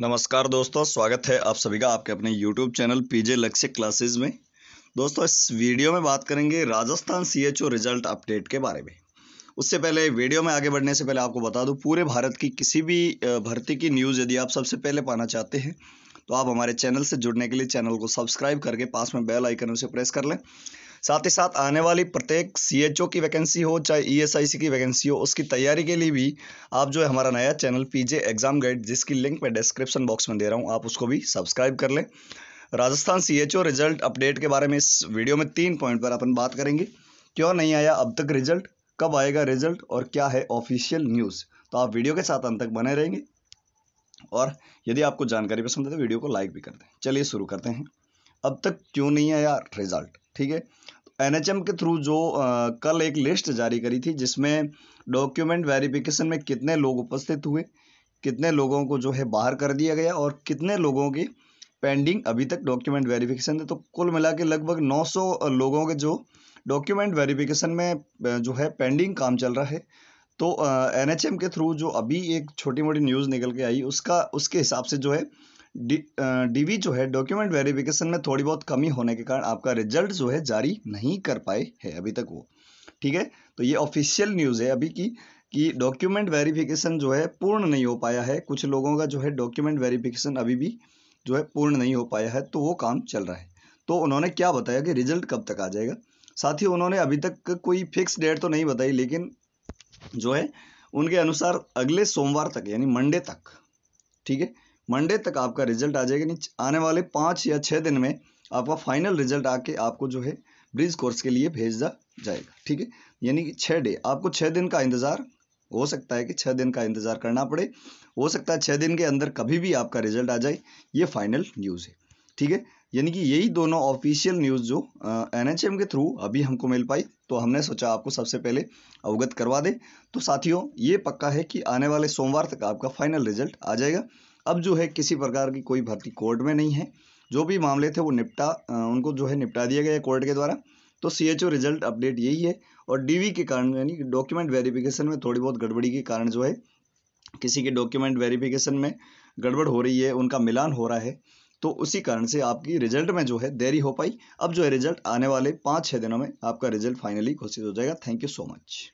नमस्कार दोस्तों स्वागत है आप सभी का आपके अपने यूट्यूब चैनल पीजे लक्ष्य क्लासेस में दोस्तों इस वीडियो में बात करेंगे राजस्थान सीएचओ रिजल्ट अपडेट के बारे में उससे पहले वीडियो में आगे बढ़ने से पहले आपको बता दूं पूरे भारत की किसी भी भर्ती की न्यूज़ यदि आप सबसे पहले पाना चाहते हैं तो आप हमारे चैनल से जुड़ने के लिए चैनल को सब्सक्राइब करके पास में बेल आइकन उसे प्रेस कर लें साथ ही साथ आने वाली प्रत्येक सीएचओ की वैकेंसी हो चाहे ईएसआईसी e की वैकेंसी हो उसकी तैयारी के लिए भी आप जो है हमारा नया चैनल पीजे एग्जाम गाइड जिसकी लिंक मैं डिस्क्रिप्शन बॉक्स में दे रहा हूँ आप उसको भी सब्सक्राइब कर लें राजस्थान सीएचओ रिजल्ट अपडेट के बारे में इस वीडियो में तीन पॉइंट पर अपन बात करेंगे क्यों नहीं आया अब तक रिजल्ट कब आएगा रिजल्ट और क्या है ऑफिशियल न्यूज़ तो आप वीडियो के साथ अंत तक बने रहेंगे और यदि आपको जानकारी पसंद है तो वीडियो को लाइक भी कर दें चलिए शुरू करते हैं अब तक क्यों नहीं आया रिजल्ट ठीक है एनएचएम तो के थ्रू जो आ, कल एक लिस्ट जारी करी थी जिसमें डॉक्यूमेंट वेरिफिकेशन में कितने लोग उपस्थित हुए कितने लोगों को जो है बाहर कर दिया गया और कितने लोगों की पेंडिंग अभी तक डॉक्यूमेंट वेरिफिकेशन थे तो कुल मिला के लगभग 900 लोगों के जो डॉक्यूमेंट वेरिफिकेशन में जो है पेंडिंग काम चल रहा है तो एन के थ्रू जो अभी एक छोटी मोटी न्यूज़ निकल के आई उसका उसके हिसाब से जो है डीवी जो है डॉक्यूमेंट वेरिफिकेशन में थोड़ी बहुत कमी होने के कारण आपका रिजल्ट जो है जारी नहीं कर पाए है अभी तक वो ठीक है तो ये ऑफिशियल न्यूज़ है अभी की कि डॉक्यूमेंट वेरिफिकेशन जो है पूर्ण नहीं हो पाया है कुछ लोगों का जो है डॉक्यूमेंट वेरिफिकेशन अभी भी जो है पूर्ण नहीं हो पाया है तो वो काम चल रहा है तो उन्होंने क्या बताया कि रिजल्ट कब तक आ जाएगा साथ ही उन्होंने अभी तक कोई फिक्स डेट तो नहीं बताई लेकिन जो है उनके अनुसार अगले सोमवार तक यानी मंडे तक ठीक है मंडे तक आपका रिजल्ट आ जाएगा आने वाले पाँच या छः दिन में आपका फाइनल रिजल्ट आके आपको जो है ब्रिज कोर्स के लिए भेजा जाएगा ठीक है यानी कि छः डे आपको छः दिन का इंतज़ार हो सकता है कि छः दिन का इंतज़ार करना पड़े हो सकता है छः दिन के अंदर कभी भी आपका रिजल्ट आ जाए ये फाइनल न्यूज़ है ठीक है यानी कि यही दोनों ऑफिशियल न्यूज़ जो एन एच एम के थ्रू अभी हमको मिल पाई तो हमने सोचा आपको सबसे पहले अवगत करवा दे तो साथियों ये पक्का है कि आने वाले सोमवार तक आपका फाइनल रिजल्ट आ जाएगा अब जो है किसी प्रकार की कोई भर्ती कोर्ट में नहीं है जो भी मामले थे वो निपटा उनको जो है निपटा दिया गया कोर्ट के द्वारा तो C H O result update यही है और डी के कारण यानी डॉक्यूमेंट वेरिफिकेशन में थोड़ी बहुत गड़बड़ी के कारण जो है किसी के डॉक्यूमेंट वेरिफिकेशन में गड़बड़ हो रही है उनका मिलान हो रहा है तो उसी कारण से आपकी रिजल्ट में जो है देरी हो पाई अब जो है रिजल्ट आने वाले पाँच छः दिनों में आपका रिजल्ट फाइनली घोषित हो जाएगा थैंक यू सो मच